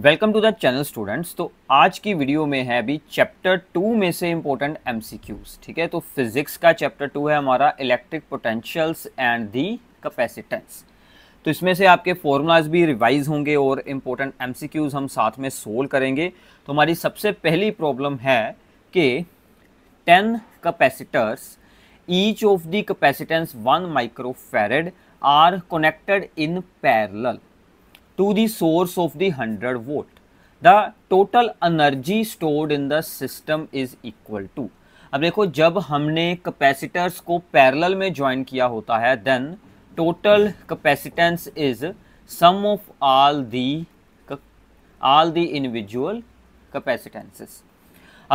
Welcome to the channel students तो आज की वीडियो में है अभी चैप्टर टू में से इम्पोर्टेंट एम ठीक है तो फिजिक्स का चैप्टर टू है हमारा electric potentials and the capacitance तो इसमें से आपके फॉर्मूलाज भी रिवाइज होंगे और इम्पोर्टेंट एम हम साथ में सोल्व करेंगे तो हमारी सबसे पहली प्रॉब्लम है कि ten capacitors each of the capacitance one micro are connected in parallel to the source of the 100 volt. The total energy stored in the system is equal to. अब देखो जब हमने कैपेसिटर्स को पैरेलल में join किया होता है then total capacitance is sum of all the all the individual capacitances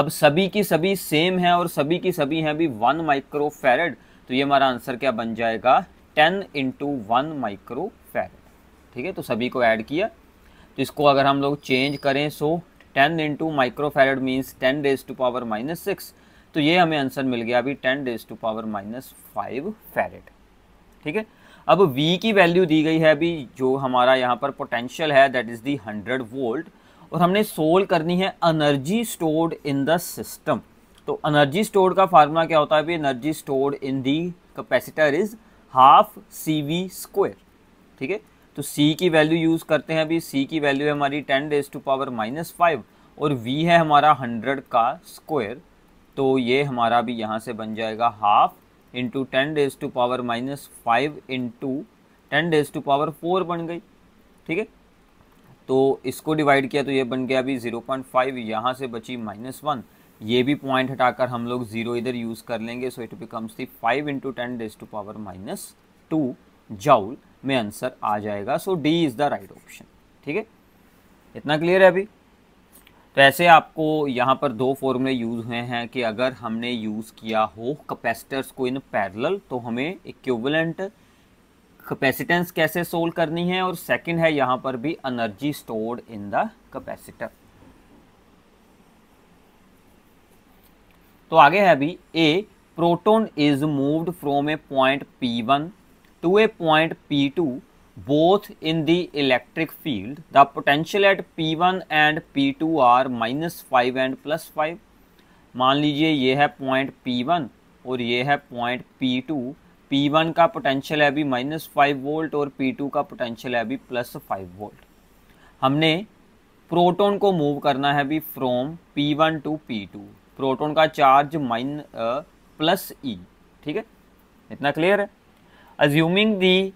अब सभी की सभी सेम है और सभी की सभी हैं भी वन माइक्रो फैरड तो ये हमारा आंसर क्या बन जाएगा ten into one micro farad ठीक है तो सभी को ऐड किया तो इसको अगर हम लोग चेंज करें so ten into microfarad means ten raise to power minus six तो ये हमें आंसर मिल गया अभी ten raise to power minus five farad ठीक है अब V की वैल्यू दी गई है अभी जो हमारा यहाँ पर पोटेंशियल है that is the hundred volt और हमने सोल्व करनी है energy stored in the system तो अनर्जी स्टोर्ड का फार्मूला क्या होता है अभी energy stored in the capacitor is half C V square ठीक है तो सी की वैल्यू यूज़ करते हैं अभी सी की वैल्यू है हमारी ten raise to power minus five और वी है हमारा हंड्रेड का स्क्वायर तो ये हमारा भी यहाँ से बन जाएगा half into ten raise to power minus five into ten raise to power four बन गई ठीक है तो इसको डिवाइड किया तो ये बन गया अभी ज़ीरो पॉइंट फाइव यहाँ से बची माइनस वन ये भी पॉइंट हटाकर हम लोग ज़ीरो इधर यूज़ कर लेंगे so it becomes the five into ten raise to power minus two joule में आंसर आ जाएगा so D is the right option ठीक है इतना क्लियर है अभी तो ऐसे आपको यहाँ पर दो फॉर्मूले यूज़ हुए हैं कि अगर हमने यूज़ किया हो कैपेसिटर्स को इन पैरेलल तो हमें इक्विवेलेंट कैपेसिटेंस कैसे सोल्व करनी है और सेकंड है यहाँ पर भी energy stored in the capacitor तो आगे है अभी a proton is moved from a point P one to a point P two both in the electric field the potential at P one and P two are minus five and plus five मान लीजिए ये है point P one और ये है point P two P one का potential है अभी माइनस फाइव वोल्ट और पी टू का पोटेंशियल है अभी प्लस फाइव वोल्ट हमने प्रोटोन को मूव करना है अभी from one to P two proton का चार्ज माइन प्लस ई ठीक है इतना क्लियर है assuming the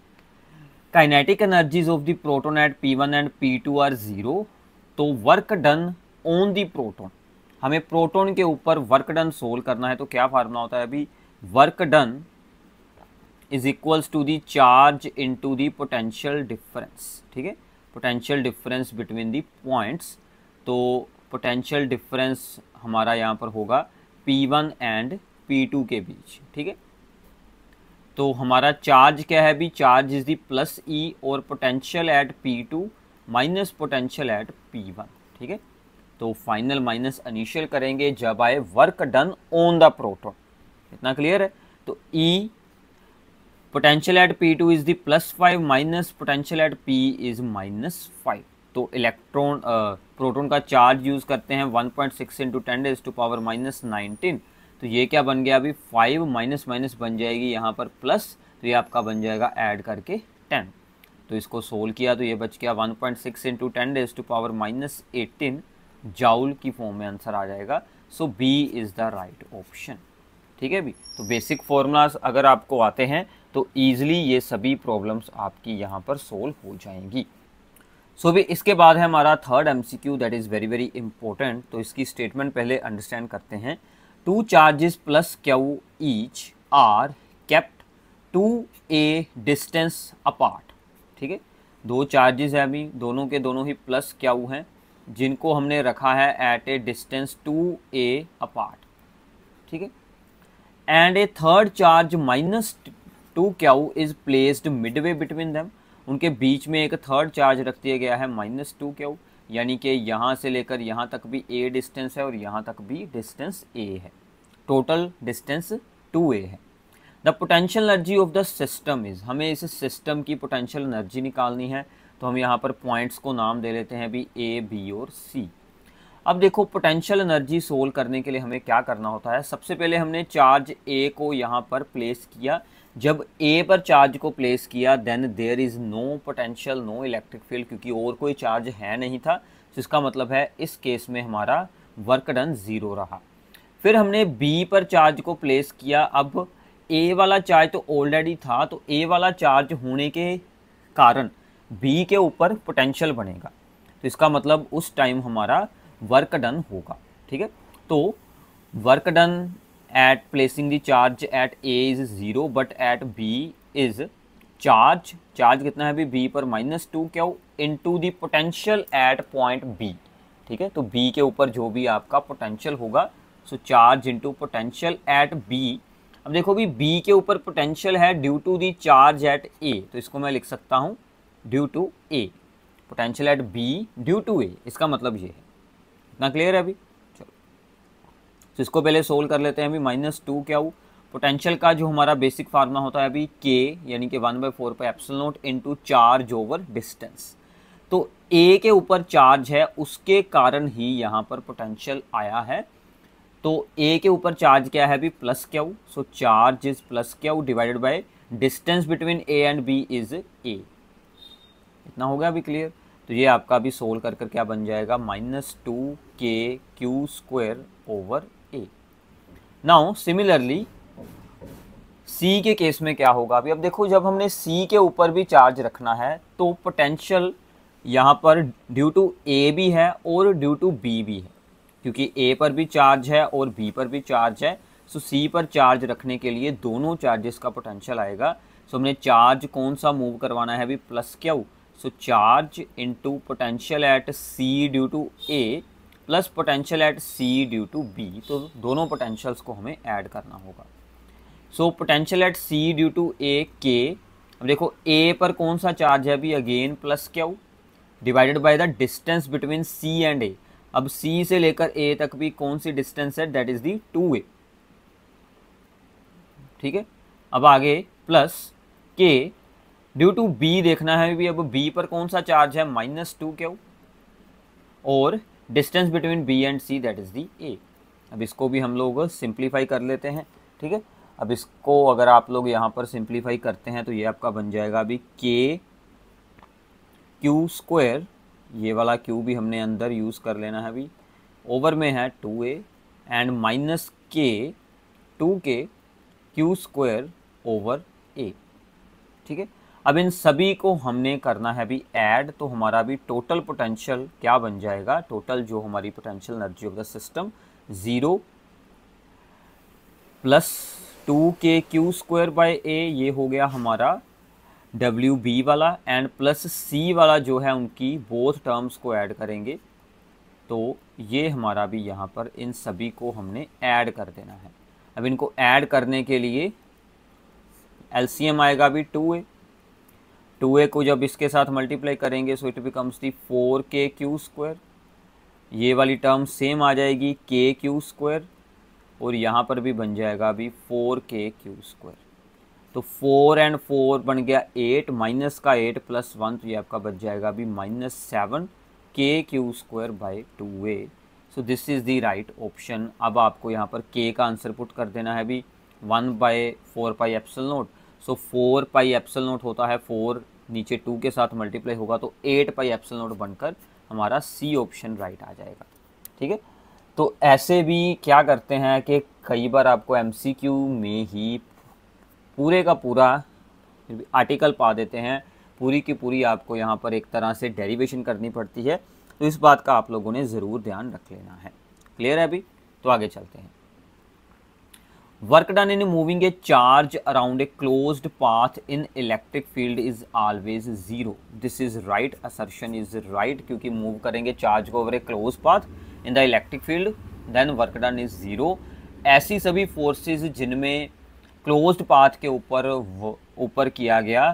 kinetic energies of the proton at p1 and p2 are zero तो work done on the proton हमें प्रोटोन के ऊपर वर्क डन सोल्व करना है तो क्या फार्मूला होता है अभी work done is equals to the charge into the potential difference ठीक है potential difference between the points तो पोटेंशियल डिफरेंस हमारा यहाँ पर होगा P one and P two के बीच ठीक है तो हमारा चार्ज क्या है भी charge is the plus e और potential at P two minus potential at P one ठीक है तो फाइनल माइनस इनिशियल करेंगे जब आए work done on the proton इतना क्लियर है तो e potential at P two is the plus five minus potential at P is minus five तो इलेक्ट्रॉन प्रोटोन का चार्ज यूज करते हैं one point six into ten is to power minus nineteen तो ये क्या बन गया अभी फाइव माइनस माइनस बन जाएगी यहाँ पर प्लस तो ये आपका बन जाएगा ऐड करके टेन तो इसको सोल्व किया तो ये बच गया one point six into ten raise to power minus eighteen joule की फॉर्म में आंसर आ जाएगा so B is the right option ठीक है भी तो बेसिक फॉर्मूलाज अगर आपको आते हैं तो ईज़िली ये सभी प्रॉब्लम्स आपकी यहाँ पर सोल्व हो जाएंगी सो so, भी इसके बाद है हमारा third MCQ that is very very important तो इसकी स्टेटमेंट पहले अंडरस्टैंड करते हैं two charges plus Q each are kept two a distance apart ठीक है दो चार्जेस हैं अभी दोनों के दोनों ही प्लस क्या हैं जिनको हमने रखा है at a distance two a apart ठीक है and a third charge minus two q is placed midway between them उनके बीच में एक थर्ड चार्ज रख दिया गया है माइनस टू क्यू यानी कि यहाँ से लेकर यहाँ तक भी ए डिस्टेंस है और यहाँ तक भी डिस्टेंस ए है टोटल डिस्टेंस टू ए है the potential energy of the system is हमें इस सिस्टम की पोटेंशियल एनर्जी निकालनी है तो हम यहाँ पर पॉइंट्स को नाम दे लेते हैं भी ए बी और सी अब देखो पोटेंशियल एनर्जी सोल्व करने के लिए हमें क्या करना होता है सबसे पहले हमने चार्ज ए को यहाँ पर प्लेस किया जब ए पर चार्ज को प्लेस किया then there is no potential no electric field क्योंकि और कोई चार्ज है नहीं था तो इसका मतलब है इस केस में हमारा वर्क डन ज़ीरो रहा फिर हमने बी पर चार्ज को प्लेस किया अब ए वाला चार्ज तो ऑलरेडी था तो ए वाला चार्ज होने के कारण बी के ऊपर पोटेंशियल बनेगा तो इसका मतलब उस टाइम हमारा वर्क डन होगा ठीक है तो work done at placing the charge at A is zero but at B is charge charge कितना है अभी B पर minus two q into the potential at point B ठीक है तो B के ऊपर जो भी आपका पोटेंशियल होगा so charge into potential at B अब देखो भी बी के ऊपर पोटेंशियल है due to the charge at A तो इसको मैं लिख सकता हूँ due to A potential at B due to A इसका मतलब ये है इतना क्लियर है अभी तो इसको पहले सोल्व कर लेते हैं अभी माइनस टू क्या हो पोटेंशियल का जो हमारा बेसिक फार्मा होता है अभी के यानी कि वन बाई फोर पर epsilon naught into charge over distance तो ए के ऊपर चार्ज है उसके कारण ही यहाँ पर पोटेंशियल आया है तो ए के ऊपर चार्ज क्या है अभी प्लस क्या हो सो चार्ज इज प्लस क्या हो divided by distance between A and B is a इतना हो गया अभी क्लियर तो ये आपका अभी सोल्व कर कर क्या बन जाएगा minus two k q square over now similarly C के केस में क्या होगा अभी अब देखो जब हमने सी के ऊपर भी चार्ज रखना है तो पोटेंशियल यहाँ पर ड्यू टू ए भी है और ड्यू टू बी भी है क्योंकि ए पर भी चार्ज है और बी पर भी चार्ज है सो सी पर चार्ज रखने के लिए दोनों चार्जेस का पोटेंशियल आएगा सो हमने चार्ज कौन सा मूव करवाना है अभी plus q so charge to potential at C due to A plus potential at C due to B तो दोनों पोटेंशियल्स को हमें ऐड करना होगा so potential at C due to A के अब देखो ए पर कौन सा चार्ज है अभी again plus q divided by the distance between C and A अब सी से लेकर ए तक भी कौन सी डिस्टेंस है that is the two a ठीक है अब आगे प्लस के ड्यू टू बी देखना है भी अब बी पर कौन सा चार्ज है माइनस टू क्यू और distance between B and C that is the a अब इसको भी हम लोग सिंप्लीफाई कर लेते हैं ठीक है अब इसको अगर आप लोग यहाँ पर सिंप्लीफाई करते हैं तो ये आपका बन जाएगा अभी के क्यू स्क्वेयर ये वाला क्यू भी हमने अंदर यूज़ कर लेना है अभी ओवर में है two a and minus k two k q square over a ठीक है अब इन सभी को हमने करना है अभी ऐड तो हमारा भी टोटल पोटेंशियल क्या बन जाएगा टोटल जो हमारी potential energy of the system zero plus two k q square by a ये हो गया हमारा डब्ल्यू बी वाला एंड प्लस सी वाला जो है उनकी बोथ टर्म्स को ऐड करेंगे तो ये हमारा भी यहाँ पर इन सभी को हमने ऐड कर देना है अब इनको ऐड करने के लिए एलसीएम आएगा भी टू ए टू ए को जब इसके साथ मल्टीप्लाई करेंगे so it becomes the four k q square ये वाली टर्म सेम आ जाएगी के क्यू स्क्वायर और यहाँ पर भी बन जाएगा अभी फोर के क्यू स्क्वायर तो फोर एंड फोर बन गया एट माइनस का एट प्लस वन तो ये आपका बच जाएगा अभी minus seven k q square by two a so this is the right option अब आपको यहाँ पर के का आंसर पुट कर देना है अभी one by four pi epsilon naught so four pi epsilon naught होता है फोर नीचे टू के साथ मल्टीप्लाई होगा तो एट पाई एप्सल नोट बनकर हमारा सी ऑप्शन राइट आ जाएगा ठीक है तो ऐसे भी क्या करते हैं कि कई बार आपको एम में ही पूरे का पूरा आर्टिकल पा देते हैं पूरी की पूरी आपको यहाँ पर एक तरह से डेरिवेशन करनी पड़ती है तो इस बात का आप लोगों ने ज़रूर ध्यान रख लेना है क्लियर है अभी तो आगे चलते हैं work done in moving a charge around a closed path in electric field is always zero this is right assertion is right kyunki move karenge charge ko over a closed path in the electric field then work done is zero ऐसी सभी forces जिनमें closed path के ऊपर ऊपर किया गया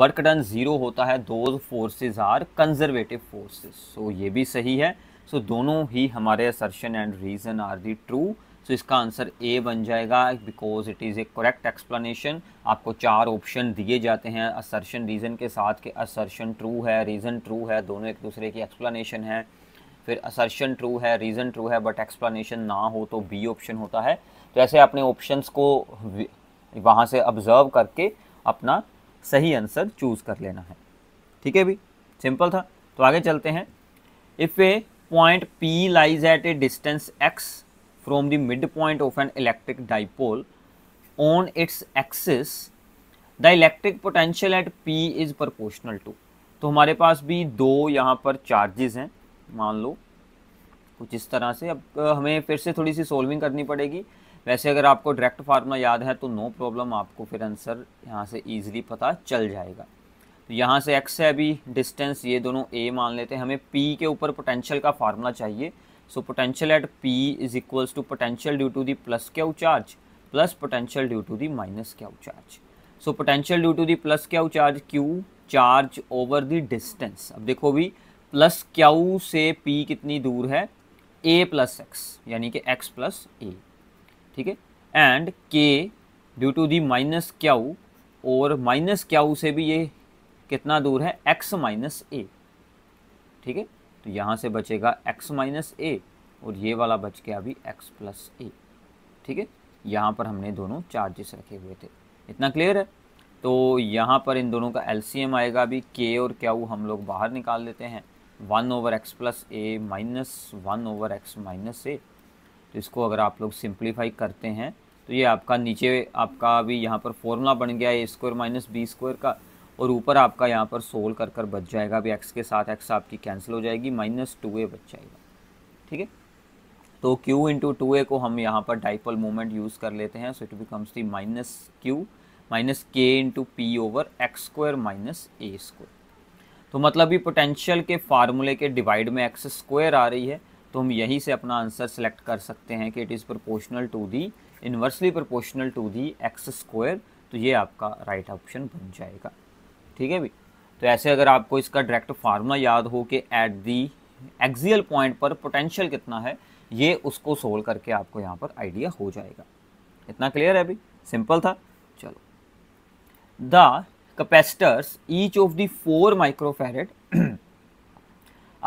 work done zero होता है दो forces are conservative forces so ये भी सही है सो so, दोनों ही हमारे assertion and reason are the true so तो so, इसका आंसर ए बन जाएगा because it is a correct explanation आपको चार ऑप्शन दिए जाते हैं असर्शन रीज़न के साथ के असर्शन ट्रू है रीज़न ट्रू है दोनों एक दूसरे की एक्सप्लेनेशन है फिर असर्शन ट्रू है रीज़न ट्रू है बट एक्सप्लेनेशन ना हो तो बी ऑप्शन होता है तो ऐसे अपने ऑप्शंस को वहाँ से ऑब्ज़र्व करके अपना सही आंसर चूज़ कर लेना है ठीक है भी सिंपल था तो आगे चलते हैं if a point P lies at a distance x from the midpoint of an electric dipole on its axis the electric potential at P is proportional to तो हमारे पास भी दो यहाँ पर चार्जेस हैं मान लो कुछ इस तरह से अब हमें फिर से थोड़ी सी सोल्विंग करनी पड़ेगी वैसे अगर आपको डायरेक्ट फार्मूला याद है तो नो प्रॉब्लम आपको फिर आंसर यहाँ से ईजिली पता चल जाएगा तो यहाँ से एक्स है अभी डिस्टेंस ये दोनों ए मान लेते हैं हमें पी के ऊपर पोटेंशियल का फार्मूला चाहिए so potential at P is equals to potential due to the plus क्या charge plus potential due to the minus क्या charge so potential due to the plus क्या charge q charge over the distance अब देखो भी plus Q से P कितनी दूर है ए प्लस एक्स यानी कि एक्स प्लस ए ठीक है and k due to the minus q और माइनस क्यू से भी ये कितना दूर है एक्स माइनस ए ठीक है तो यहाँ से बचेगा x माइनस ए और ये वाला बच गया अभी x प्लस ए ठीक है यहाँ पर हमने दोनों चार्जेस रखे हुए थे इतना क्लियर है तो यहाँ पर इन दोनों का एलसीएम आएगा अभी के और क्या वो हम लोग बाहर निकाल लेते हैं one over x plus a minus one over x minus a तो इसको अगर आप लोग सिंप्लीफाई करते हैं तो ये आपका नीचे आपका अभी यहाँ पर फॉर्मूला बन गया है a square minus b square का और ऊपर आपका यहाँ पर सोल कर कर बच जाएगा अभी एक्स के साथ एक्स आपकी कैंसिल हो जाएगी माइनस टू ए बच जाएगा ठीक है तो क्यू इंटू टू ए को हम यहाँ पर डाइपोल मोमेंट यूज़ कर लेते हैं so it becomes the minus q minus k into p over x square minus a square तो मतलब ये पोटेंशियल के फार्मूले के डिवाइड में एक्स स्क्वायर आ रही है तो हम यहीं से अपना आंसर सेलेक्ट कर सकते हैं कि it is proportional to the inversely proportional to the x square तो ये आपका राइट right ऑप्शन बन जाएगा ठीक है भी तो ऐसे अगर आपको इसका डायरेक्ट फार्मूला याद हो कि एट दी एक्जियल पॉइंट पर पोटेंशियल कितना है ये उसको सोल्व करके आपको यहाँ पर आइडिया हो जाएगा इतना क्लियर है अभी सिंपल था चलो the capacitors each of the four microfarad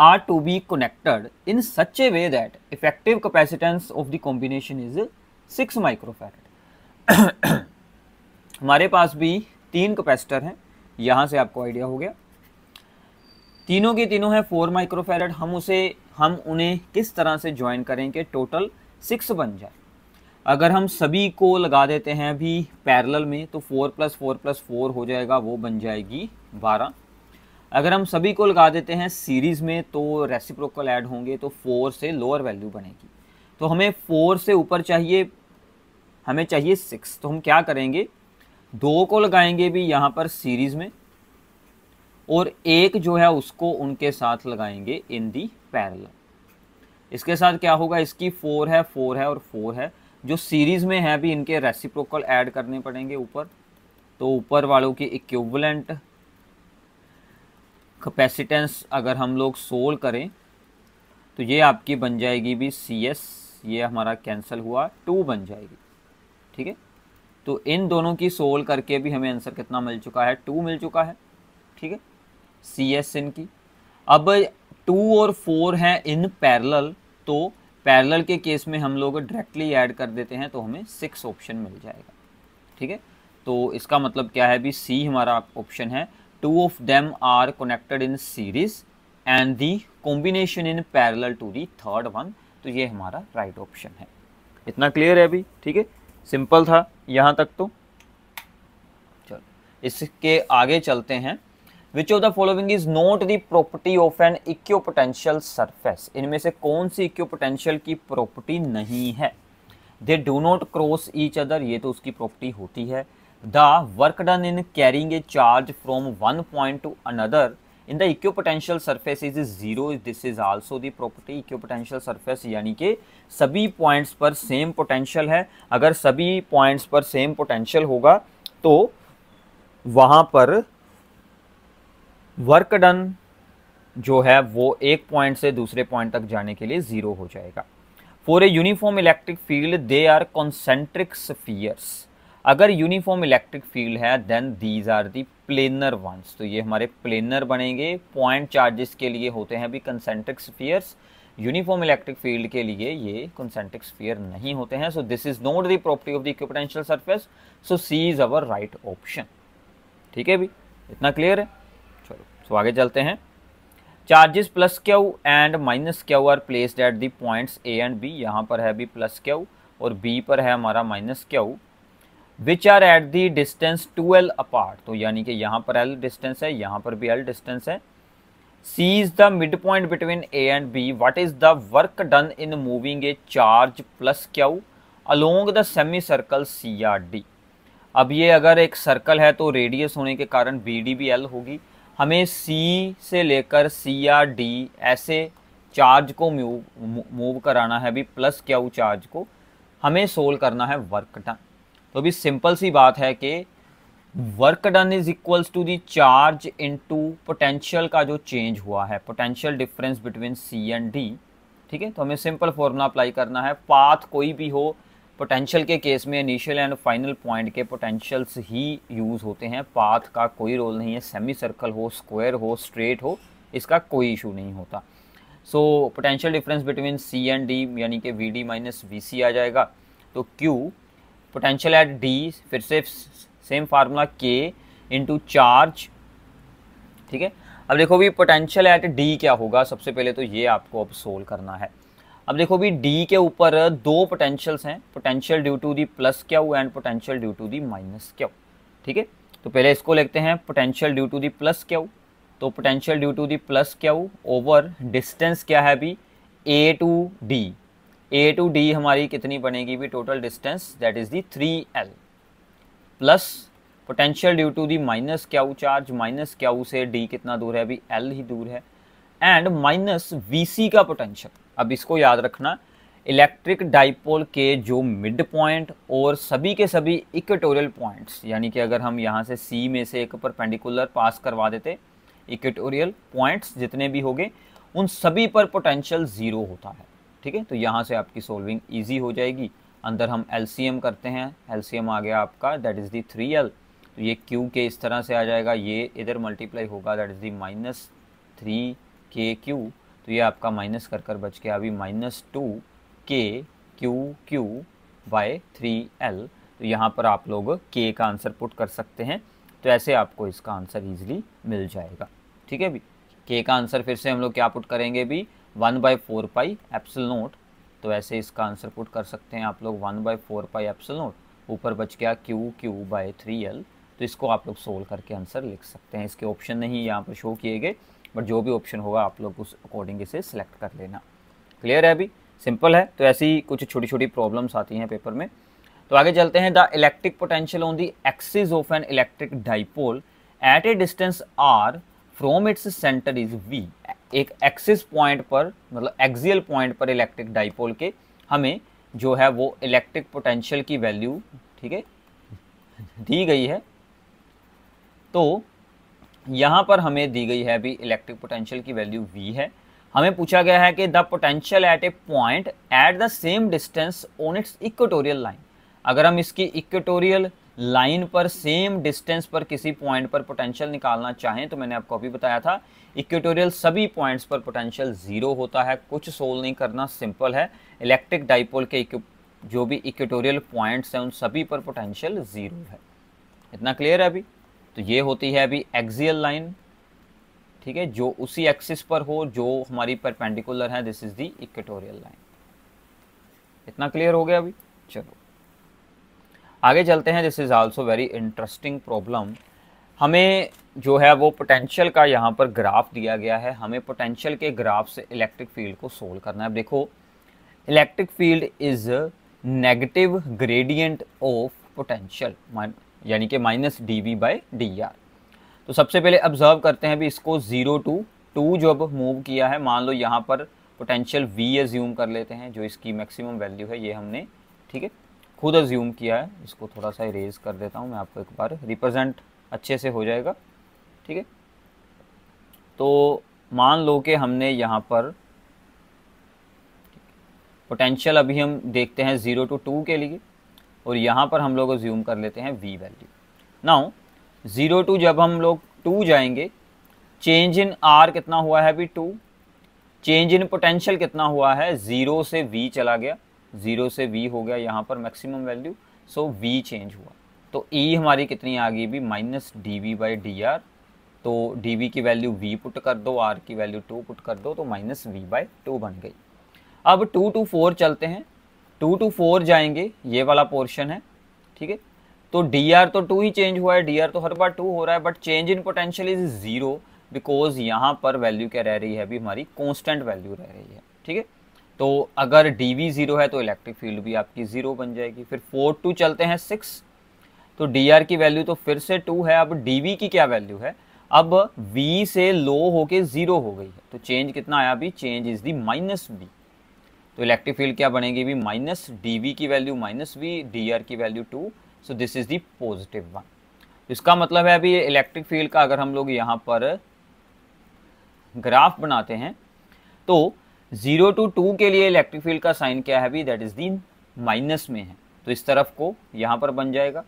are to be connected in such a way that effective capacitance of the combination is six microfarad हमारे पास भी तीन कैपेसिटर हैं यहाँ से आपको आइडिया हो गया तीनों के तीनों हैं फोर माइक्रोफेरेट हम उसे हम उन्हें किस तरह से ज्वाइन करें कि टोटल सिक्स बन जाए अगर हम सभी को लगा देते हैं अभी पैरेलल में तो four plus four plus four हो जाएगा वो बन जाएगी बारह अगर हम सभी को लगा देते हैं सीरीज़ में तो रेसिप्रोकल ऐड होंगे तो फोर से लोअर वैल्यू बनेगी तो हमें फोर से ऊपर चाहिए हमें चाहिए सिक्स तो हम क्या करेंगे दो को लगाएंगे भी यहाँ पर सीरीज में और एक जो है उसको उनके साथ लगाएंगे इन दी पैरल इसके साथ क्या होगा इसकी फोर है फोर है और फोर है जो सीरीज में है भी इनके रेसिप्रोकल ऐड करने पड़ेंगे ऊपर तो ऊपर वालों की इक्वलेंट कैपेसिटेंस अगर हम लोग सोल करें तो ये आपकी बन जाएगी भी सी एस ये हमारा कैंसिल हुआ टू बन जाएगी ठीक है तो इन दोनों की सोल्व करके भी हमें आंसर कितना मिल चुका है टू मिल चुका है ठीक है सी एस इन की अब टू और फोर हैं इन पैरल तो पैरल के केस में हम लोग डायरेक्टली ऐड कर देते हैं तो हमें सिक्स ऑप्शन मिल जाएगा ठीक है तो इसका मतलब क्या है भी सी हमारा ऑप्शन है two of them are connected in series and the combination in parallel to the third one तो ये हमारा राइट right ऑप्शन है इतना क्लियर है अभी ठीक है सिंपल था यहाँ तक तो चलो इसके आगे चलते हैं which of the following is not the property of an equipotential surface इनमें से कौन सी इक्यो पोटेंशियल की प्रॉपर्टी नहीं है they do not cross each other ये तो उसकी प्रॉपर्टी होती है the work done in carrying a charge from one point to another in the equipotential surface is zero this is also the property equipotential surface यानी कि सभी points पर same potential है अगर सभी पॉइंट्स पर सेम पोटेंशियल होगा तो वहाँ पर वर्क डन जो है वो एक पॉइंट से दूसरे पॉइंट तक जाने के लिए ज़ीरो हो जाएगा for a uniform electric field they are concentric spheres अगर यूनिफॉर्म इलेक्ट्रिक फील्ड है then these are the planar ones तो ये हमारे प्लेनर बनेंगे पॉइंट चार्जेस के लिए होते हैं अभी concentric spheres uniform electric field के लिए ये कंसेंट्रिक स्फीयर नहीं होते हैं so this is not the property of the equipotential surface so C is our right option ठीक है भी इतना क्लियर है चलो सो आगे चलते हैं charges plus q and minus q are placed at the points A and B यहाँ पर है भी प्लस क्यू और बी पर है हमारा minus q which are at the distance two l apart तो यानी कि यहाँ पर एल डिस्टेंस है यहाँ पर भी एल डिस्टेंस है C is the midpoint between A and B what is the work done in moving a charge plus q along the semicircle C R D अब ये अगर एक circle है तो रेडियस होने के कारण बी डी भी एल होगी हमें सी से लेकर सी आर डी ऐसे चार्ज को मूव मूव कराना है अभी प्लस क्यू चार्ज को हमें सोल्व करना है वर्क डन तो अभी सिंपल सी बात है कि work done is equals to the charge into potential का जो चेंज हुआ है potential difference between C and D ठीक है तो हमें सिंपल फॉर्मूला अप्लाई करना है पाथ कोई भी हो पोटेंशियल के केस में इनिशियल एंड फाइनल पॉइंट के पोटेंशियल्स ही यूज़ होते हैं पाथ का कोई रोल नहीं है सेमी सर्कल हो स्क्वायर हो स्ट्रेट हो इसका कोई इशू नहीं होता so potential difference between C and D यानी कि V D minus V C आ जाएगा तो क्यू पोटेंशियल एट डी फिर से same formula k into charge ठीक है अब देखो भी पोटेंशियल एट डी क्या होगा सबसे पहले तो ये आपको अब सोल्व करना है अब देखो भी डी के ऊपर दो पोटेंशियल्स हैं potential due to the plus क्या हुआ and potential due to the minus क्या ठीक है तो पहले इसको लेते हैं potential due to the plus क्या तो potential due to the plus क्या ओवर डिस्टेंस क्या है अभी A to D A to D हमारी कितनी बनेगी भी total distance that is the three l plus potential due to the minus Q charge minus q से डी कितना दूर है अभी एल ही दूर है एंड माइनस वी सी का पोटेंशियल अब इसको याद रखना इलेक्ट्रिक डाइपोल के जो मिड पॉइंट और सभी के सभी इक्वेटोरियल पॉइंट्स यानी कि अगर हम यहाँ से सी में से एक परपेंडिकुलर पास करवा देते इक्वेटोरियल पॉइंट्स जितने भी होंगे उन सभी पर पोटेंशियल ज़ीरो होता है ठीक है तो यहाँ से आपकी सोल्विंग ईजी हो जाएगी अंदर हम एल करते हैं एल आ गया आपका that is the three l तो ये क्यू के इस तरह से आ जाएगा ये इधर मल्टीप्लाई होगा that is the minus three k q तो ये आपका माइनस कर कर बच गया अभी minus two k q q by three l तो यहाँ पर आप लोग के का आंसर पुट कर सकते हैं तो ऐसे आपको इसका आंसर ईजिली मिल जाएगा ठीक है अभी के का आंसर फिर से हम लोग क्या पुट करेंगे अभी one by four pi epsilon naught तो ऐसे इसका आंसर पुट कर सकते हैं आप लोग one by four pi epsilon naught ऊपर बच गया q q by three l तो इसको आप लोग सोल्व करके आंसर लिख सकते हैं इसके ऑप्शन नहीं यहाँ पर शो किए गए बट जो भी ऑप्शन होगा आप लोग उस अकॉर्डिंग इसे सेलेक्ट कर लेना क्लियर है अभी सिंपल है तो ऐसी कुछ छोटी छोटी प्रॉब्लम्स आती हैं पेपर में तो आगे चलते हैं the electric potential on the axis of an electric dipole at a distance r from its centre is V एक एक्सिस पॉइंट पर मतलब एक्सियल पॉइंट पर इलेक्ट्रिक डाइपोल के हमें जो है वो इलेक्ट्रिक पोटेंशियल की वैल्यू ठीक है दी गई है तो यहाँ पर हमें दी गई है अभी इलेक्ट्रिक पोटेंशियल की वैल्यू V है हमें पूछा गया है कि the potential at a point at the same distance on its equatorial line अगर हम इसकी इक्वेटोरियल लाइन पर सेम डिस्टेंस पर किसी पॉइंट पर पोटेंशियल निकालना चाहें तो मैंने आपको अभी बताया था इक्वेटोरियल सभी पॉइंट्स पर पोटेंशियल ज़ीरो होता है कुछ सोल्व नहीं करना सिंपल है इलेक्ट्रिक डाइपोल के जो भी इक्वेटोरियल पॉइंट्स हैं उन सभी पर पोटेंशियल ज़ीरो है इतना क्लियर है अभी तो ये होती है अभी एक्सियल लाइन ठीक है जो उसी एक्सिस पर हो जो हमारी परपेंडिकुलर है this is the equatorial line इतना क्लियर हो गया अभी चलो आगे चलते हैं this is also very interesting problem हमें जो है वो पोटेंशियल का यहाँ पर ग्राफ दिया गया है हमें पोटेंशियल के ग्राफ से इलेक्ट्रिक फील्ड को सोल्व करना है अब देखो electric field is negative gradient of potential यानी कि minus D V by D R तो सबसे पहले ऑब्जर्व करते हैं भी इसको ज़ीरो टू टू जो अब मूव किया है मान लो यहाँ पर पोटेंशियल वी एज्यूम कर लेते हैं जो इसकी मैक्सिमम वैल्यू है ये हमने ठीक है खुद अज्यूम किया है इसको थोड़ा सा इरेज कर देता हूँ मैं आपको एक बार रिप्रेजेंट अच्छे से हो जाएगा ठीक है तो मान लो कि हमने यहाँ पर पोटेंशियल अभी हम देखते हैं ज़ीरो टू टू के लिए और यहाँ पर हम लोग अज्यूम कर लेते हैं V value now zero two जब हम लोग टू जाएंगे चेंज इन आर कितना हुआ है अभी टू चेंज इन पोटेंशियल कितना हुआ है ज़ीरो से वी चला गया ज़ीरो से वी हो गया यहाँ पर maximum value so V change हुआ तो ई e हमारी कितनी आ गई भी minus D V by D R तो डी वी की वैल्यू वी पुट कर दो आर की वैल्यू टू पुट कर दो तो माइनस वी बाई टू बन गई अब टू टू फोर चलते हैं टू टू फोर जाएंगे ये वाला पोर्शन है ठीक है तो डी आर तो टू ही चेंज हुआ है डी आर तो हर बार टू हो रहा है but change in potential is zero because यहाँ पर वैल्यू क्या रह रही है अभी हमारी कॉन्स्टेंट वैल्यू रह रही है ठीक है तो अगर डी वी ज़ीरो है तो इलेक्ट्रिक फील्ड भी आपकी ज़ीरो बन जाएगी फिर फोर टू चलते हैं सिक्स तो डी आर की वैल्यू तो फिर से टू है अब डी वी की क्या वैल्यू है अब वी से लो होके ज़ीरो हो गई है तो चेंज कितना आया अभी change is the minus V तो इलेक्ट्रिक फील्ड क्या बनेगी भी माइनस डी वी की value minus V D R की value two so this is the positive one इसका मतलब है अभी इलेक्ट्रिक फील्ड का अगर हम लोग यहाँ पर ग्राफ बनाते हैं तो जीरो टू टू के लिए इलेक्ट्रिक फील्ड का साइन क्या है भी दैट इज दिन माइनस में है तो इस तरफ को यहां पर बन जाएगा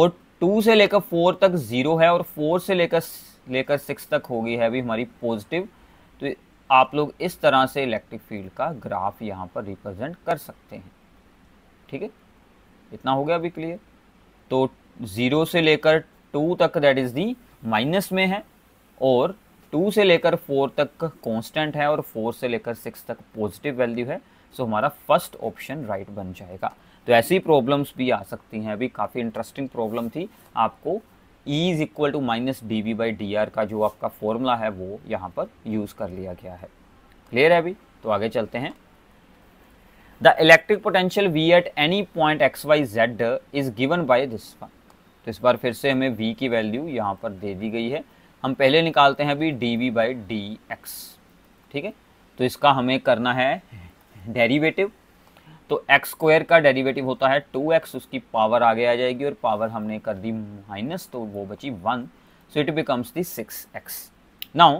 और टू से लेकर फोर तक जीरो है और फोर से लेकर लेकर सिक्स तक होगी है अभी हमारी पॉजिटिव तो आप लोग इस तरह से इलेक्ट्रिक फील्ड का ग्राफ यहां पर रिप्रेजेंट कर सकते हैं ठीक है इतना हो गया अभी क्लियर तो ज़ीरो से लेकर टू तक दैट इज़ दी माइनस में है और टू से लेकर फोर तक कांस्टेंट है और फोर से लेकर सिक्स तक पॉजिटिव वैल्यू है सो हमारा फर्स्ट ऑप्शन राइट बन जाएगा तो ऐसी प्रॉब्लम्स भी आ सकती हैं अभी काफ़ी इंटरेस्टिंग प्रॉब्लम थी आपको E is equal to minus D V by D R का जो आपका फॉर्मूला है वो यहाँ पर यूज़ कर लिया गया है क्लियर है अभी तो आगे चलते हैं the electric potential V at any point X Y Z is given by this one तो इस बार फिर से हमें वी की वैल्यू यहाँ पर दे दी गई है हम पहले निकालते हैं अभी D V by D X ठीक है तो इसका हमें करना है डेरिवेटिव तो एक्स स्क्वायर का डेरिवेटिव होता है टू एक्स उसकी पावर आगे आ जाएगी और पावर हमने कर दी माइनस तो वो बची one so it becomes the six X now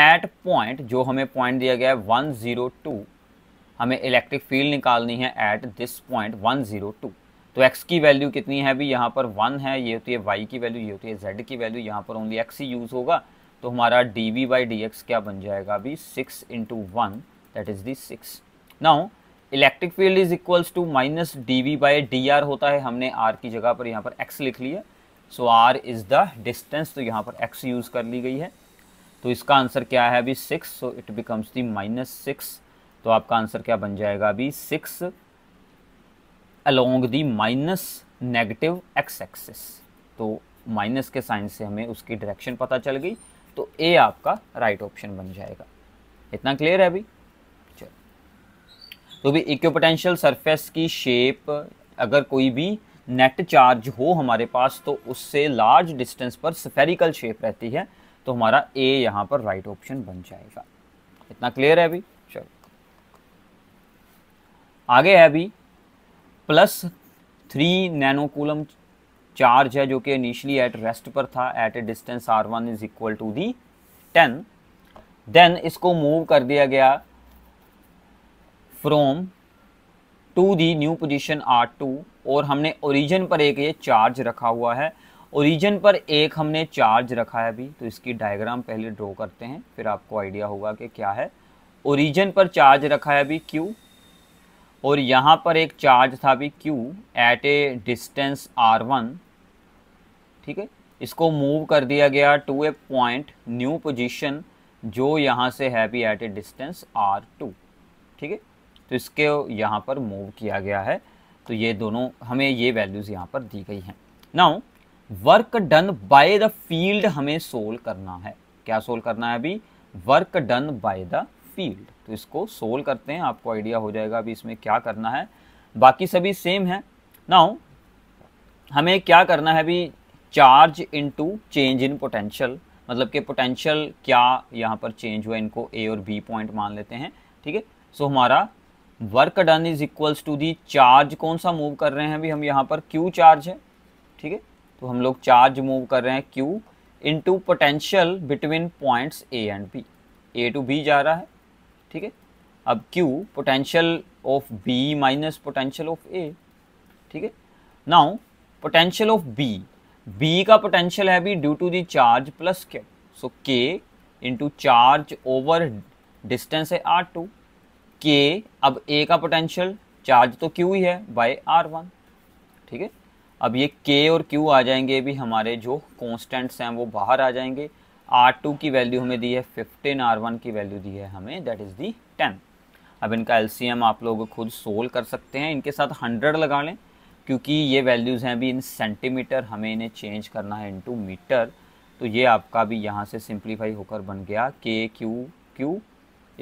at point जो हमें पॉइंट दिया गया है वन ज़ीरो टू हमें इलेक्ट्रिक फील्ड निकालनी है at this point one zero two तो एक्स की वैल्यू कितनी है अभी यहाँ पर वन है ये होती है वाई की वैल्यू ये होती है जेड की वैल्यू यहाँ पर ओनली एक्स ही यूज़ होगा तो हमारा D V by D X क्या बन जाएगा अभी six into one that is the six now electric field is equals to minus D V by D R होता है हमने आर की जगह पर यहाँ पर एक्स लिख लिया so R is the distance तो यहाँ पर एक्स यूज़ कर ली गई है तो इसका आंसर क्या है अभी six so it becomes the minus six तो आपका आंसर क्या बन जाएगा अभी six along the minus negative X axis तो माइनस के साइन से हमें उसकी डायरेक्शन पता चल गई तो ए आपका राइट right ऑप्शन बन जाएगा इतना क्लियर है अभी चलो तो भी इक्विपोटेंशियल सरफेस की शेप अगर कोई भी नेट चार्ज हो हमारे पास तो उससे लार्ज डिस्टेंस पर स्फेरिकल शेप रहती है तो हमारा ए यहाँ पर राइट right ऑप्शन बन जाएगा इतना क्लियर है अभी चलो आगे है अभी प्लस थ्री नैनोकूलम चार्ज है जो कि इनिशियली एट रेस्ट पर था at a distance R one is equal to the ten then इसको मूव कर दिया गया from to the new position R two और हमने ओरिजिन पर एक ये चार्ज रखा हुआ है ओरिजिन पर एक हमने चार्ज रखा है अभी तो इसकी डायग्राम पहले ड्रॉ करते हैं फिर आपको आइडिया होगा कि क्या है ओरिजिन पर चार्ज रखा है अभी क्यू और यहाँ पर एक चार्ज था भी Q eight a distance R1 ठीक है इसको मूव कर दिया गया to a point new position जो यहाँ से है भी एट ए डिस्टेंस R2 ठीक है तो इसके यहाँ पर मूव किया गया है तो ये दोनों हमें ये वैल्यूज़ यहाँ पर दी गई हैं now work done by the field हमें सोल्व करना है क्या सोल्व करना है अभी work done by the field तो इसको सोल्व करते हैं आपको आइडिया हो जाएगा अभी इसमें क्या करना है बाकी सभी सेम है नाउ हमें क्या करना है अभी charge into change in potential मतलब कि पोटेंशियल क्या यहाँ पर चेंज हुआ इनको ए और बी पॉइंट मान लेते हैं ठीक है सो हमारा work done is equals to the charge कौन सा मूव कर रहे हैं अभी हम यहाँ पर क्यू चार्ज है ठीक है तो हम लोग चार्ज मूव कर रहे हैं Q into potential between points A and B A to B जा रहा है ठीक है अब Q potential of B minus potential of A ठीक है now potential of B B का पोटेंशियल है भी due to the charge plus Q so K into charge over distance है आर टू के अब ए का पोटेंशियल चार्ज तो क्यू ही है बाय आर वन ठीक है अब ये के और क्यू आ जाएंगे भी हमारे जो कॉन्स्टेंट्स हैं वो बाहर आ जाएंगे आर टू की वैल्यू हमें दी है फिफ्टीन आर वन की वैल्यू दी है हमें दैट इज़ दी टेन अब इनका एम आप लोग खुद सोल्व कर सकते हैं इनके साथ हंड्रेड लगा लें क्योंकि ये वैल्यूज़ हैं अभी इन सेंटीमीटर हमें इन्हें चेंज करना है इनटू मीटर तो ये आपका भी यहाँ से सिंप्लीफाई होकर बन गया के क्यू क्यू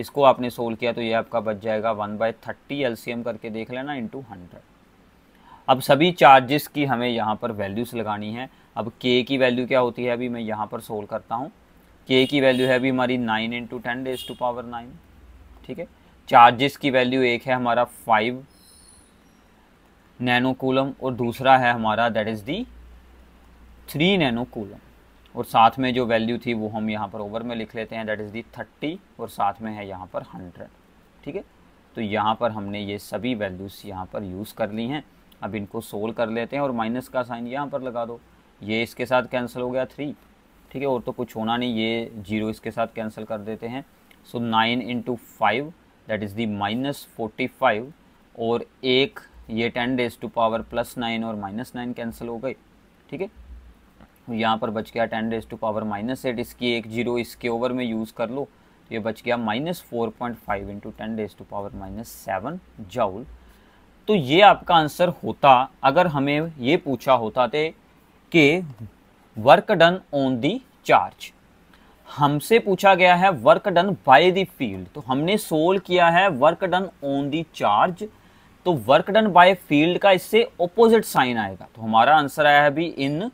इसको आपने सोल्व किया तो ये आपका बच जाएगा वन बाय थर्टी एल करके देख लेना इंटू हंड्रेड अब सभी चार्जेस की हमें यहाँ पर वैल्यूज़ लगानी है अब के की वैल्यू क्या होती है अभी मैं यहाँ पर सोल्व करता हूँ के की वैल्यू है अभी हमारी nine into ten raise to power nine ठीक है चार्जेस की वैल्यू एक है हमारा फाइव नैनो कूलम और दूसरा है हमारा that is the three nano coulomb और साथ में जो वैल्यू थी वो हम यहाँ पर ओवर में लिख लेते हैं दैट इज़ दी थर्टी और साथ में है यहाँ पर हंड्रेड ठीक है तो यहाँ पर हमने ये सभी वैल्यूज़ यहाँ पर यूज़ कर ली हैं अब इनको सोल्व कर लेते हैं और माइनस का साइन यहाँ पर लगा दो ये इसके साथ कैंसिल हो गया थ्री ठीक है और तो कुछ होना नहीं ये जीरो इसके साथ कैंसिल कर देते हैं so nine into five that is the minus forty five और एक ये ten raise to power plus nine और माइनस नाइन कैंसिल हो गए ठीक है यहाँ पर बच गया ten raise to power minus eight इसकी एक जीरो इसके ओवर में यूज़ कर लो तो ये बच गया minus four point five into ten raise to power minus seven joule तो ये आपका आंसर होता अगर हमें ये पूछा होता थे कि work done on the charge हमसे पूछा गया है work done by the field तो हमने सोल्व किया है work done on the charge तो वर्क डन बाय फील्ड का इससे ऑपोजिट साइन आएगा तो हमारा आंसर आया है अभी इन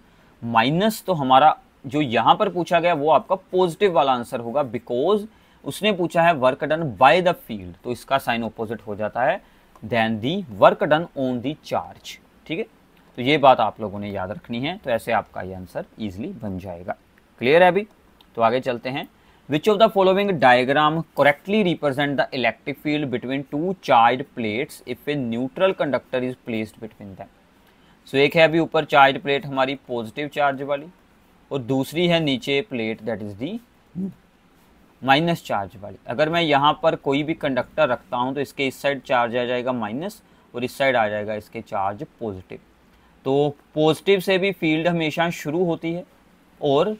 माइनस तो हमारा जो यहां पर पूछा गया वो आपका पॉजिटिव वाला आंसर होगा बिकॉज उसने पूछा है work done by the field तो इसका साइन ऑपोजिट हो जाता है then the work done on the charge ठीक है तो ये बात आप लोगों ने याद रखनी है तो ऐसे आपका ये आंसर ईजिली बन जाएगा क्लियर है अभी तो आगे चलते हैं which of the following diagram correctly represent the electric field between two charge plates if a neutral conductor is placed between them so एक है अभी ऊपर चार्ज प्लेट हमारी पॉजिटिव चार्ज वाली और दूसरी है नीचे plate that is the minus charge वाली अगर मैं यहाँ पर कोई भी कंडक्टर रखता हूँ तो इसके इस साइड चार्ज आ जाएगा माइनस और इस साइड आ जाएगा इसके चार्ज पॉजिटिव तो पॉजिटिव से भी फील्ड हमेशा शुरू होती है और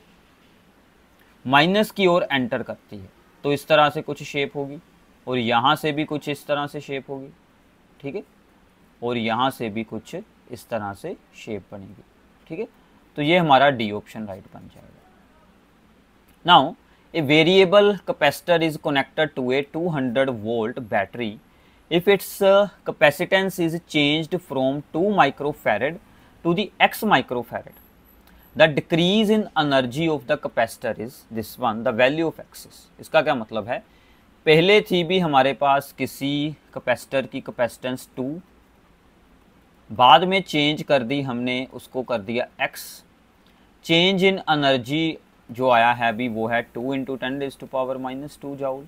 माइनस की ओर एंटर करती है तो इस तरह से कुछ शेप होगी और यहाँ से भी कुछ इस तरह से शेप होगी ठीक है और यहाँ से भी कुछ इस तरह से शेप बनेगी ठीक है तो ये हमारा डी ऑप्शन राइट बन जाएगा now A variable capacitor is connected to a 200 volt battery if its uh, capacitance is changed from 2 microfarad to the x microfarad. The decrease in energy of the capacitor is this one, the value of x is. इसका क्या मतलब है पहले थी भी हमारे पास किसी capacitor की कैपेसिटेंस 2 बाद में चेंज कर दी हमने उसको कर दिया x. चेंज इन एनर्जी जो आया है अभी वो है two into ten is to power minus two joule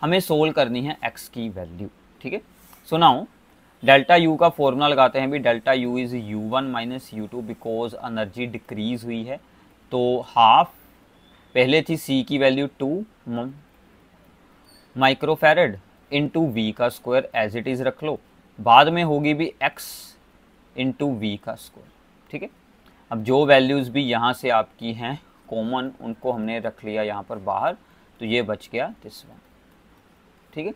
हमें सोल्व करनी है एक्स की वैल्यू ठीक है सुनाओ डेल्टा यू का फॉर्मूला लगाते हैं भी delta U is U one minus U two because energy decrease हुई है तो हाफ पहले थी सी की value two microfarad into V का स्क्वायर एज इट इज़ रख लो बाद में होगी भी एक्स इंटू वी का स्क्वायर ठीक है अब जो वैल्यूज़ भी यहाँ से आपकी हैं कॉमन उनको हमने रख लिया यहाँ पर बाहर तो ये बच गया दिस वन ठीक है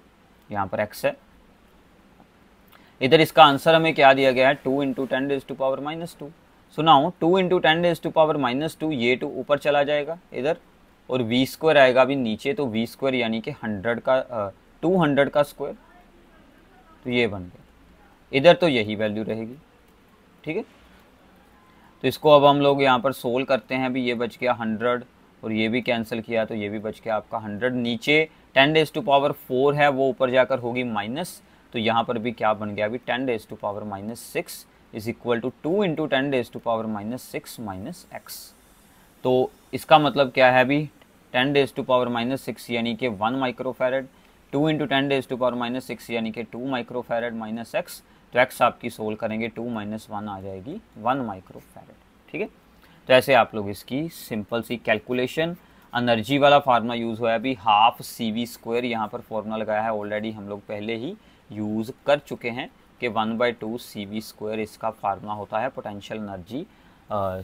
यहाँ पर एक्स है इधर इसका आंसर हमें क्या दिया गया है two into ten is to power minus two सुना हूँ two into ten is to power minus two ये टू तो ऊपर चला जाएगा इधर और वी स्क्वायर आएगा अभी नीचे तो वी स्क्वायर यानी कि हंड्रेड का टू हंड्रेड का स्क्वायर तो ये बन गया इधर तो यही वैल्यू रहेगी ठीक है तो इसको अब हम लोग यहाँ पर सोल्व करते हैं अभी ये बच गया हंड्रेड और ये भी कैंसिल किया तो ये भी बच गया आपका हंड्रेड नीचे ten raise to power four है वो ऊपर जाकर होगी माइनस तो यहाँ पर भी क्या बन गया अभी ten raise to power minus six is equal to two into ten raise to power minus six minus X तो इसका मतलब क्या है अभी ten raise to power minus six यानी कि one microfarad two into ten raise to power minus six यानी कि टू माइक्रोफेरेड माइनस एक्स तो एक्स आपकी सोल्व करेंगे टू माइनस वन आ जाएगी वन माइक्रो फैरेड ठीक है तो ऐसे आप लोग इसकी सिंपल सी कैलकुलेशन एनर्जी वाला फार्मूला यूज़ हुआ है अभी हाफ सी वी स्क्वायर यहाँ पर फार्मूला लगाया है ऑलरेडी हम लोग पहले ही यूज़ कर चुके हैं कि one by two C V square इसका फार्मूला होता है पोटेंशियल एनर्जी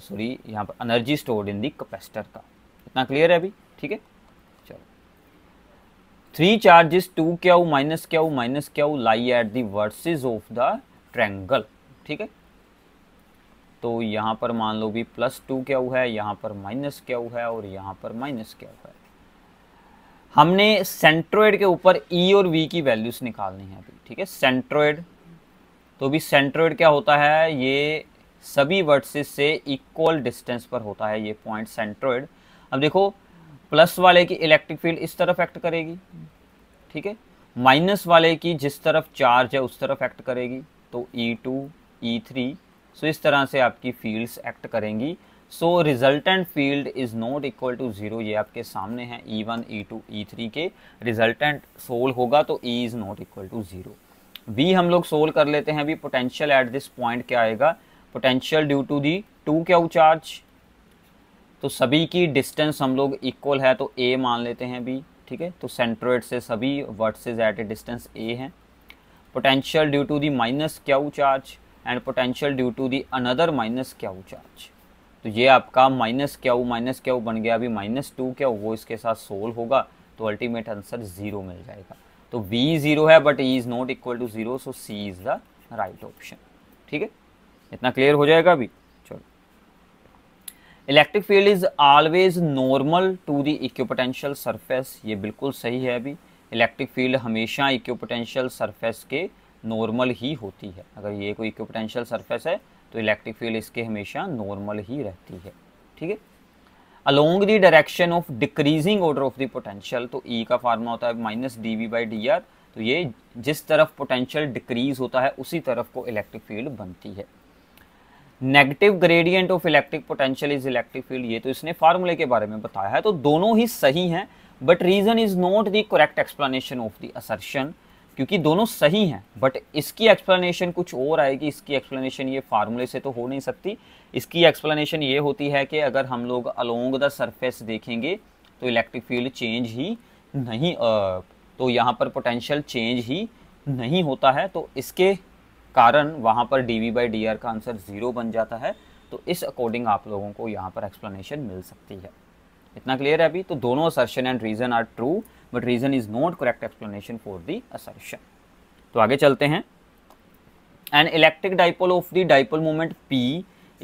सॉरी यहाँ पर energy stored in the capacitor का इतना क्लियर है अभी ठीक है थ्री चार्जेस टू क्या माइनस क्या माइनस क्या lie at the verses of the ठीक है तो यहां पर मान लो भी प्लस टू क्या है यहां पर माइनस क्या है और यहां पर माइनस क्या है हमने सेंट्रोइड के ऊपर ई e और वी की वैल्यूज निकालनी है अभी ठीक है सेंट्रोइड तो भी सेंट्रोइड क्या होता है ये सभी वर्सेस से इक्वल डिस्टेंस पर होता है ये पॉइंट सेंट्रोइड अब देखो प्लस वाले की इलेक्ट्रिक फील्ड इस तरफ एक्ट करेगी ठीक है माइनस वाले की जिस तरफ चार्ज है उस तरफ एक्ट करेगी तो ई टू ई थ्री सो इस तरह से आपकी फील्ड्स एक्ट करेंगी so resultant field is not equal to zero ये आपके सामने है E one E two E three के रिजल्टेंट सोल्व होगा तो E is not equal to zero V हम लोग सोल्व कर लेते हैं अभी पोटेंशियल एट दिस पॉइंट क्या आएगा potential due to the two क्या चार्ज तो सभी की डिस्टेंस हम लोग इक्वल है तो ए मान लेते हैं बी ठीक है तो सेंट्रोइड से सभी वर्ड एट ए डिस्टेंस ए हैं potential due to the minus Q charge and potential due to the another minus Q charge तो ये आपका माइनस क्यू माइनस क्यू बन गया अभी माइनस टू क्या वो इसके साथ सोल होगा तो अल्टीमेट आंसर ज़ीरो मिल जाएगा तो बी ज़ीरो है but E is not equal to zero so C is the right option ठीक है इतना क्लियर हो जाएगा अभी electric field is always normal to the equipotential surface ये बिल्कुल सही है अभी इलेक्ट्रिक फील्ड हमेशा इक्विपोटेंशियल सरफेस के नॉर्मल ही होती है अगर ये कोई इक्विपोटेंशियल सरफेस है तो इलेक्ट्रिक फील्ड इसके हमेशा नॉर्मल ही रहती है ठीक है along the direction of decreasing order of the potential तो ई e का फार्मूला होता है minus D V by D R तो ये जिस तरफ पोटेंशियल डिक्रीज होता है उसी तरफ को इलेक्ट्रिक फील्ड बनती है negative gradient of electric potential is electric field ये तो इसने फार्मूले के बारे में बताया है तो दोनों ही सही हैं but reason is not the correct explanation of the assertion क्योंकि दोनों सही हैं बट इसकी एक्सप्लेनेशन कुछ और आएगी इसकी एक्सप्लेनेशन ये फार्मूले से तो हो नहीं सकती इसकी एक्सप्लेनेशन ये होती है कि अगर हम लोग अलोंग द सरफेस देखेंगे तो इलेक्ट्रिक फील्ड चेंज ही नहीं तो यहाँ पर पोटेंशियल चेंज ही नहीं होता है तो इसके कारण वहाँ पर D V by D R का आंसर ज़ीरो बन जाता है तो इस अकॉर्डिंग आप लोगों को यहाँ पर एक्सप्लेनेशन मिल सकती है इतना क्लियर है अभी तो दोनों assertion and reason are true but reason is not correct explanation for the assertion तो आगे चलते हैं an electric dipole of the dipole moment P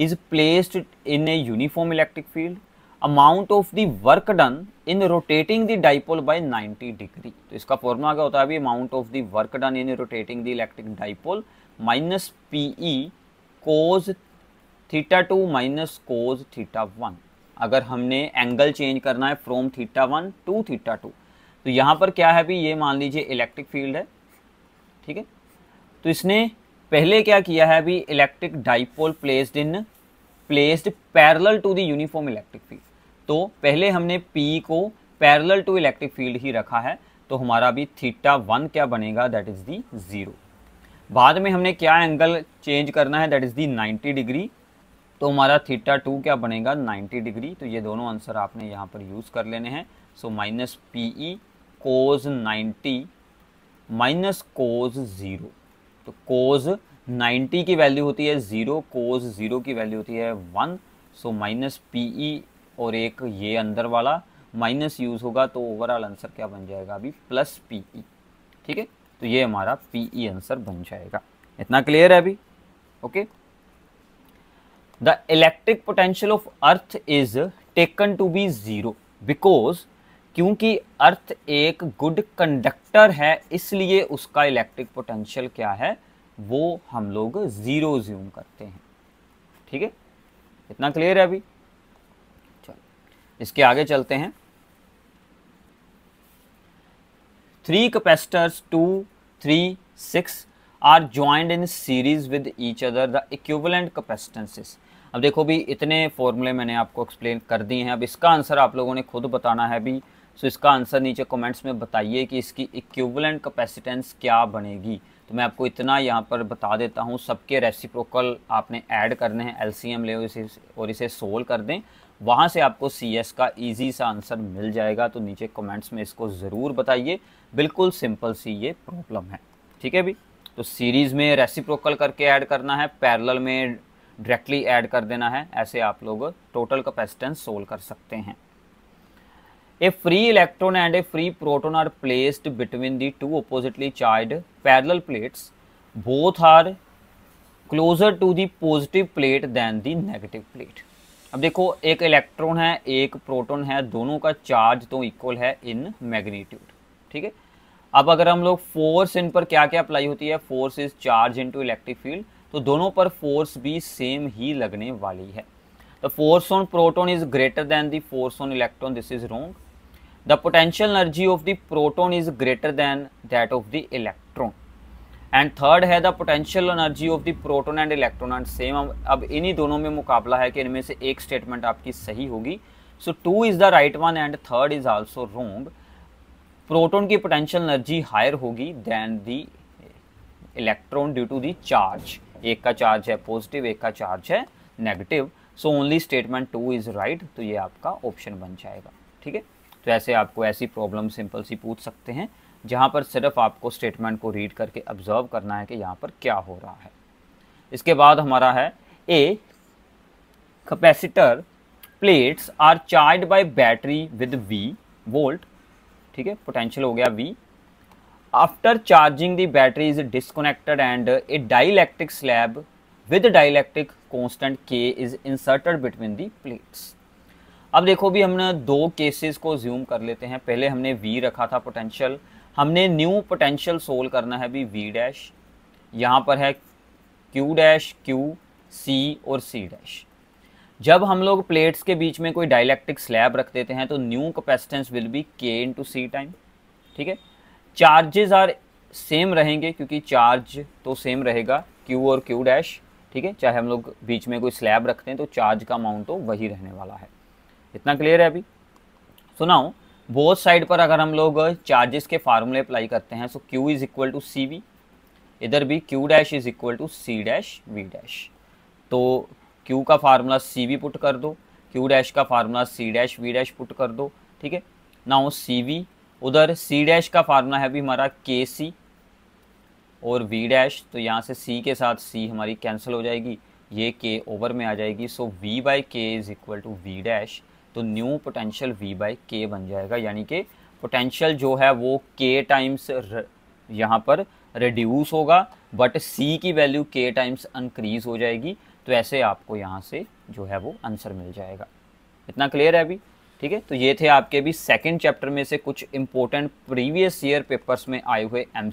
is placed in a uniform electric field amount of the work done in rotating the dipole by 90 degree तो इसका formula क्या होता है अभी amount of the work done in rotating the electric dipole minus P E cause theta two minus cos theta one अगर हमने angle change करना है from theta one to theta two तो यहाँ पर क्या है भी ये मान लीजिए इलेक्ट्रिक फील्ड है ठीक है तो इसने पहले क्या किया है भी electric dipole placed in placed parallel to the uniform electric field तो पहले हमने पी को पैरेलल टू इलेक्ट्रिक फील्ड ही रखा है तो हमारा भी थीटा वन क्या बनेगा दैट इज दी ज़ीरो बाद में हमने क्या एंगल चेंज करना है दैट इज़ दी 90 डिग्री तो हमारा थीटा टू क्या बनेगा 90 डिग्री तो ये दोनों आंसर आपने यहाँ पर यूज़ कर लेने हैं so minus P E cos ninety minus cos zero तो कोज 90 की वैल्यू होती है ज़ीरो कोज ज़ीरो की वैल्यू होती है one so minus P E और एक ये अंदर वाला माइनस यूज़ होगा तो ओवरऑल आंसर क्या बन जाएगा अभी प्लस पी ई ठीक है तो ये हमारा पीई आंसर e बन जाएगा इतना क्लियर है अभी okay the electric potential of earth is taken to be zero because क्योंकि अर्थ एक गुड कंडक्टर है इसलिए उसका इलेक्ट्रिक पोटेंशियल क्या है वो हम लोग ज़ीरो ज्यूम करते हैं ठीक है इतना क्लियर है अभी चलो इसके आगे चलते हैं three capacitors two three six are joined in series with each other the equivalent capacitances अब देखो भी इतने फॉर्मूले मैंने आपको एक्सप्लेन कर दिए हैं अब इसका आंसर आप लोगों ने खुद बताना है भी सो इसका आंसर नीचे कमेंट्स में बताइए कि इसकी इक्विवेलेंट कैपेसिटेंस क्या बनेगी तो मैं आपको इतना यहाँ पर बता देता हूँ सबके रेसिप्रोकल आपने ऐड करने हैं एलसीएम ले इसे और इसे सोल्व कर दें वहाँ से आपको सी एस का ईजी सा आंसर मिल जाएगा तो नीचे कमेंट्स में इसको ज़रूर बताइए बिल्कुल सिंपल सी ये प्रॉब्लम है ठीक है भी तो सीरीज़ में रेसिप्रोकल करके ऐड करना है पैरेलल में डायरेक्टली ऐड कर देना है ऐसे आप लोग टोटल कैपेसिटेंस सोल्व कर सकते हैं a free electron and a free proton are placed between the two oppositely charged parallel plates both are closer to the positive plate than the negative plate अब देखो एक इलेक्ट्रॉन है एक proton है दोनों का चार्ज तो इक्वल है इन मैग्नीट्यूड ठीक है अब अगर हम लोग फोर्स इन पर क्या क्या अप्लाई होती है force is charge into electric field तो दोनों पर फोर्स भी सेम ही लगने वाली है the force on proton is greater than the force on electron this is wrong the potential energy of the proton is greater than that of the electron and third है the potential energy of the proton and electron and same अब इन्हीं दोनों में मुकाबला है कि इनमें से एक स्टेटमेंट आपकी सही होगी so two is the right one and third is also wrong proton की पोटेंशियल एनर्जी हायर होगी than the electron due to the charge एक का चार्ज है पॉजिटिव एक का चार्ज है negative so only statement two is right तो ये आपका ऑप्शन बन जाएगा ठीक है तो ऐसे आपको ऐसी प्रॉब्लम सिंपल सी पूछ सकते हैं जहाँ पर सिर्फ आपको स्टेटमेंट को रीड करके ऑब्जर्व करना है कि यहाँ पर क्या हो रहा है इसके बाद हमारा है a capacitor plates are charged by battery with V volt ठीक है पोटेंशियल हो गया V after charging the battery is disconnected and a dielectric slab with dielectric constant K is inserted between the plates अब देखो भी हमने दो cases को ज्यूम कर लेते हैं पहले हमने वी रखा था पोटेंशियल हमने न्यू पोटेंशियल सोल्व करना है भी वी डैश यहाँ पर है क्यू डैश क्यू सी और सी डैश जब हम लोग प्लेट्स के बीच में कोई डायलैक्ट्रिक स्लैब रख देते हैं तो न्यू कैपेसिटेंस विल बी के इन टू सी टाइम ठीक है चार्जेज आर सेम रहेंगे क्योंकि चार्ज तो सेम रहेगा क्यू और क्यू डैश ठीक है चाहे हम लोग बीच में कोई स्लैब रखते हैं तो चार्ज का अमाउंट तो वही रहने वाला है इतना क्लियर है अभी सुनाओ बोथ साइड पर अगर हम लोग चार्जेस के फार्मूले अप्लाई करते हैं so Q is equal to C V इधर भी Q dash is equal to C dash V dash तो क्यू का फार्मूला सी वी पुट कर दो क्यू डैश का formula C dash V dash put कर दो ठीक है ना हो सी वी उधर सी डैश का फार्मूला है भी हमारा के सी और वी डैश तो यहाँ से सी के साथ सी हमारी कैंसिल हो जाएगी ये के ओवर में आ जाएगी so V by K is equal to V dash तो new potential V by K बन जाएगा यानी कि पोटेंशियल जो है वो के टाइम्स यहाँ पर रिड्यूस होगा बट सी की वैल्यू के टाइम्स इंक्रीज हो जाएगी तो ऐसे आपको यहाँ से जो है वो आंसर मिल जाएगा इतना क्लियर है अभी ठीक है तो ये थे आपके भी सेकंड चैप्टर में से कुछ इंपॉर्टेंट प्रीवियस ईयर पेपर्स में आए हुए एम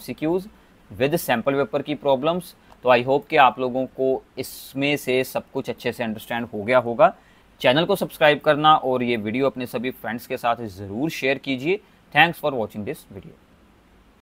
विद सैम्पल पेपर की प्रॉब्लम्स तो आई होप कि आप लोगों को इसमें से सब कुछ अच्छे से अंडरस्टैंड हो गया होगा चैनल को सब्सक्राइब करना और ये वीडियो अपने सभी फ्रेंड्स के साथ ज़रूर शेयर कीजिए thanks for watching this video